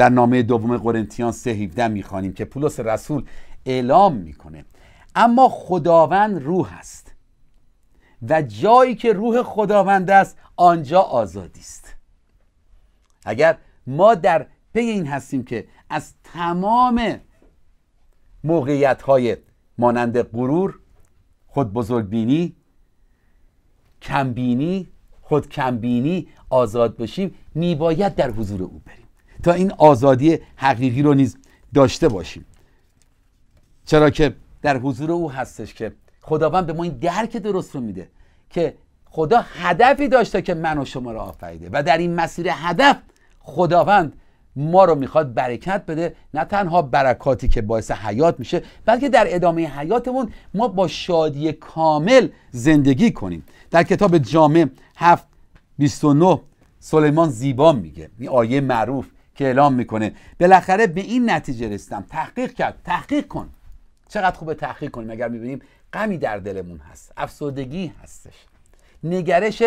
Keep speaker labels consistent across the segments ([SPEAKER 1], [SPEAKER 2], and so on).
[SPEAKER 1] در نامه دوم قرنتیان 3:17 میخوانیم که پولس رسول اعلام میکنه اما خداوند روح است و جایی که روح خداوند است آنجا آزادی است اگر ما در پی این هستیم که از تمام موقعیت های مانند غرور خود بزرگ بینی کمبینی خود کمبینی آزاد بشیم میباید در حضور او بریم تا این آزادی حقیقی رو نیز داشته باشیم چرا که در حضور او هستش که خداوند به ما این درک درست رو میده که خدا هدفی داشته که من و شما را آفریده و در این مسیر هدف خداوند ما رو میخواد برکت بده نه تنها برکاتی که باعث حیات میشه بلکه در ادامه حیاتمون ما با شادی کامل زندگی کنیم در کتاب جامع 7 29 سلیمان زیبا میگه این آیه معروف که اعلام میکنه بالاخره به این نتیجه رسیدم تحقیق کرد تحقیق کن چقدر خوبه تحقیق کنیم اگر میبینیم غمی در دلمون هست افسردگی هستش نگرش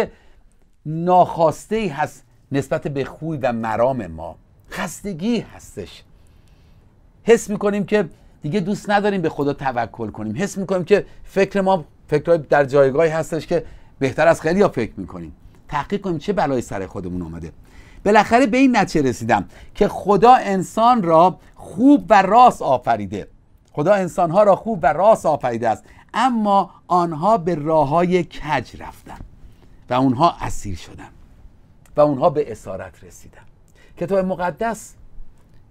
[SPEAKER 1] ناخواسته ای هست نسبت به خوی و مرام ما خستگی هستش حس میکنیم که دیگه دوست نداریم به خدا توکل کنیم حس میکنیم که فکر ما فکرهای در جایگاهی هستش که بهتر از خیلی ها فکر میکنیم تحقیق کنیم چه بلایی سر خودمون آمده بالاخره به این نتیجه رسیدم که خدا انسان را خوب و راست آفریده خدا ها را خوب و راست آفریده است اما آنها به راه های کج رفتن و اونها اسیر شدن و اونها به اسارت رسیدن کتاب مقدس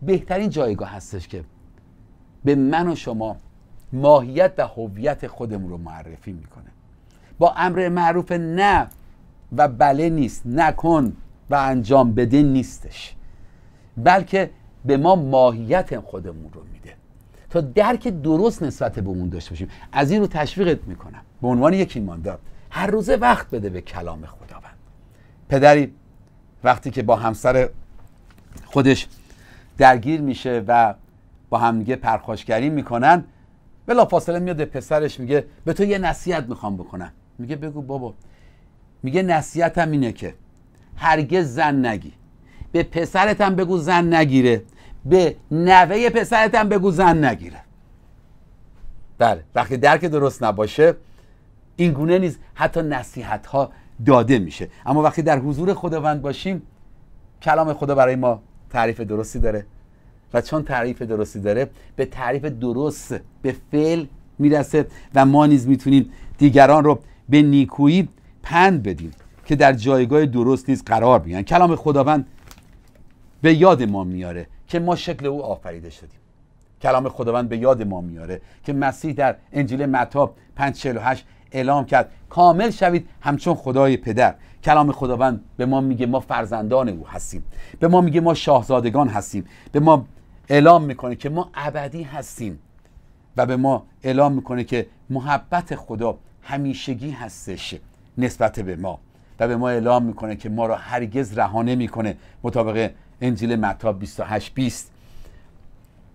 [SPEAKER 1] بهترین جایگاه هستش که به من و شما ماهیت و هویت خودمون رو معرفی میکنه با امر معروف نه و بله نیست نکن و انجام بده نیستش بلکه به ما ماهیت خودمون رو میده تا درک درست نسبت به اون داشته باشیم از این رو تشویقت میکنم به عنوان یک ایماندار هر روزه وقت بده به کلام خداوند پدری وقتی که با همسر خودش درگیر میشه و با همگه پرخاشگری میکنن بلا فاصله میاد پسرش میگه به تو یه نصیحت میخوام بکنم میگه بگو بابا میگه نصیحتم اینه که هرگز زن نگی به پسرتم بگو زن نگیره به نوه پسرتم بگو زن نگیره بله وقتی درک درست نباشه این گونه نیز حتی نصیحت ها داده میشه اما وقتی در حضور خداوند باشیم کلام خدا برای ما تعریف درستی داره و چون تعریف درستی داره به تعریف درست به فعل میرسه و ما نیز میتونیم دیگران رو به نیکویی پند بدیم که در جایگاه درست نیز قرار بگیرن کلام خداوند به یاد ما میاره که ما شکل او آفریده شدیم کلام خداوند به یاد ما میاره که مسیح در انجیل متی 548 اعلام کرد کامل شوید همچون خدای پدر کلام خداوند به ما میگه ما فرزندان او هستیم به ما میگه ما شاهزادگان هستیم به ما اعلام میکنه که ما ابدی هستیم و به ما اعلام میکنه که محبت خدا همیشگی هستش نسبت به ما و به ما اعلام میکنه که ما را هرگز رها نمیکنه مطابق انجیل متا 28 20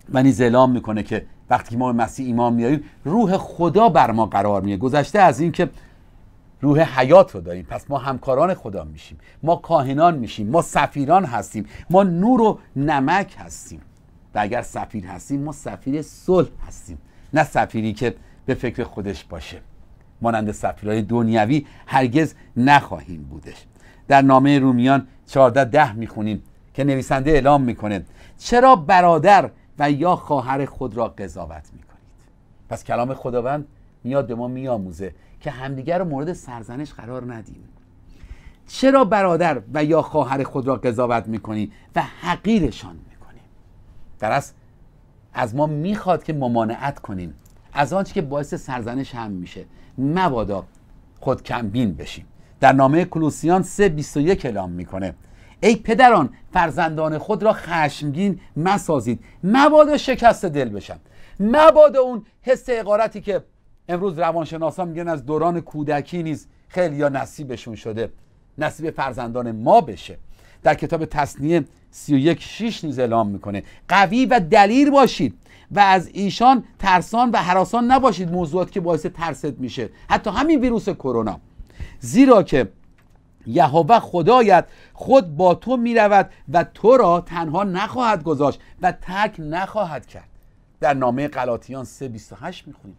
[SPEAKER 1] و نیز اعلام میکنه که وقتی ما به مسیح ایمان میاریم روح خدا بر ما قرار میه گذشته از اینکه روح حیات رو داریم پس ما همکاران خدا میشیم ما کاهنان میشیم ما سفیران هستیم ما نور و نمک هستیم و اگر سفیر هستیم ما سفیر صلح هستیم نه سفیری که به فکر خودش باشه مانند سفیرهای دنیوی هرگز نخواهیم بودش در نامه رومیان 14 ده میخونیم که نویسنده اعلام میکنه چرا برادر و یا خواهر خود را قضاوت میکنید پس کلام خداوند میاد به ما میآموزه که همدیگر رو مورد سرزنش قرار ندیم چرا برادر و یا خواهر خود را قضاوت میکنی و حقیرشان میکنی در از ما میخواد که ممانعت کنیم از آنچه که باعث سرزنش هم میشه مبادا خود کمبین بشیم در نامه کلوسیان 3.21 21 اعلام میکنه ای پدران فرزندان خود را خشمگین مسازید مبادا شکست دل بشن مبادا اون حس اقارتی که امروز روانشناسان میگن از دوران کودکی نیز خیلی یا نصیبشون شده نصیب فرزندان ما بشه در کتاب تصنیه 3.16 نیز اعلام میکنه قوی و دلیر باشید و از ایشان ترسان و حراسان نباشید موضوعات که باعث ترست میشه حتی همین ویروس کرونا زیرا که یهوه خدایت خود با تو میرود و تو را تنها نخواهد گذاشت و تک نخواهد کرد در نامه قلاتیان 3:28 میخونیم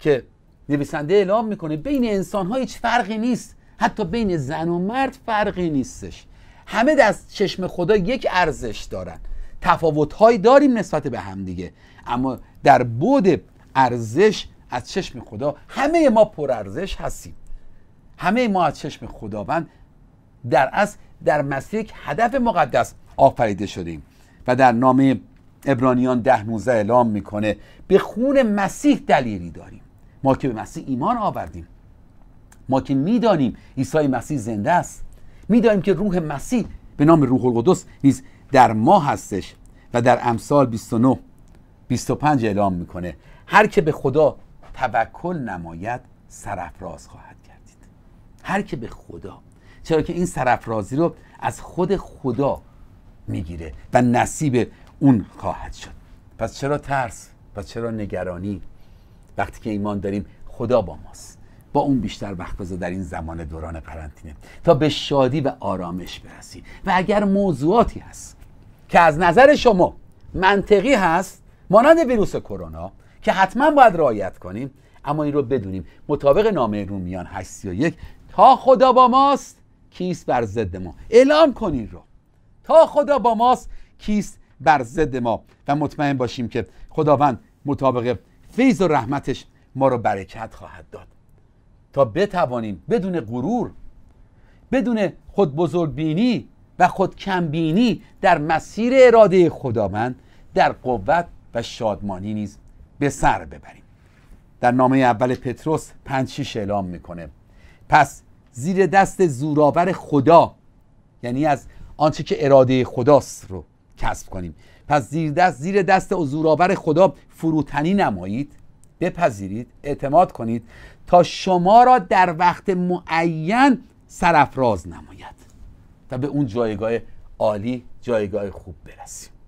[SPEAKER 1] که نویسنده اعلام میکنه بین انسان ها هیچ فرقی نیست حتی بین زن و مرد فرقی نیستش همه دست چشم خدا یک ارزش دارن تفاوتهایی داریم نسبت به دیگه. اما در بود ارزش از چشم خدا همه ما پرارزش هستیم همه ما از چشم خداوند در اصل در مسیح یک هدف مقدس آفریده شدیم و در نام ابرانیان ده اعلام میکنه به خون مسیح دلیری داریم ما که به مسیح ایمان آوردیم ما که میدانیم عیسی مسیح زنده است میدانیم که روح مسیح به نام روح القدس نیز در ما هستش و در امثال 29 25 اعلام میکنه هر که به خدا توکل نماید سرفراز خواهد گردید هر که به خدا چرا که این سرفرازی رو از خود خدا میگیره و نصیب اون خواهد شد پس چرا ترس و چرا نگرانی وقتی که ایمان داریم خدا با ماست با اون بیشتر وقت بذار در این زمان دوران قرنطینه تا به شادی و آرامش برسی و اگر موضوعاتی هست که از نظر شما منطقی هست مانند ویروس کرونا که حتما باید رعایت کنیم اما این رو بدونیم مطابق نامه رومیان 831 تا خدا با ماست کیست بر ضد ما اعلام کنین رو تا خدا با ماست کیست بر ضد ما و مطمئن باشیم که خداوند مطابق فیض و رحمتش ما رو برکت خواهد داد تا بتوانیم بدون غرور بدون خود بزرگ بینی و خود کمبینی در مسیر اراده خداوند در قوت و شادمانی نیز به سر ببریم در نامه اول پتروس پنج اعلام میکنه پس زیر دست زورآور خدا یعنی از آنچه که اراده خداست رو کسب کنیم پس زیر دست زیر دست و زورآور خدا فروتنی نمایید بپذیرید اعتماد کنید تا شما را در وقت معین سرفراز نماید و به اون جایگاه عالی جایگاه خوب برسیم